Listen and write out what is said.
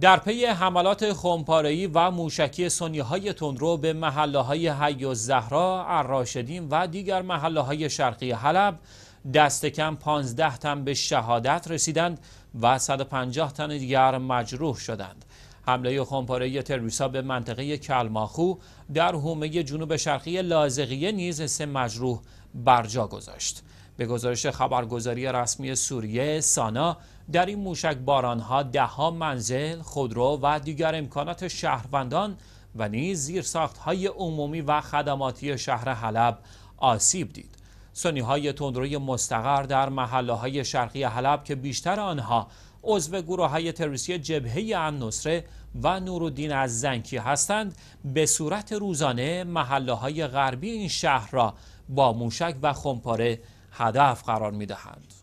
در پی حملات خونپارهی و موشکی های تندرو به های حی و زهرا، عراشدین و دیگر محله‌های شرقی حلب دست کم 15 تن به شهادت رسیدند و 150 تن دیگر مجروح شدند. حمله خمپاره ترویسا به منطقه کلماخو در حومه جنوب شرقی لازقیه نیز سه مجروح برجا گذاشت. به گزارش خبرگزاری رسمی سوریه سانا در این موشک بارانها دهها منزل، خودرو و دیگر امکانات شهروندان و نیز های عمومی و خدماتی شهر حلب آسیب دید. سنی های تندروی مستقر در محله های شرقی حلب که بیشتر آنها عضو گروه های تروریستی جبهه النصره و نورالدین از زنکی هستند به صورت روزانه محله های غربی این شهر را با موشک و خمپاره هدف قرار دهند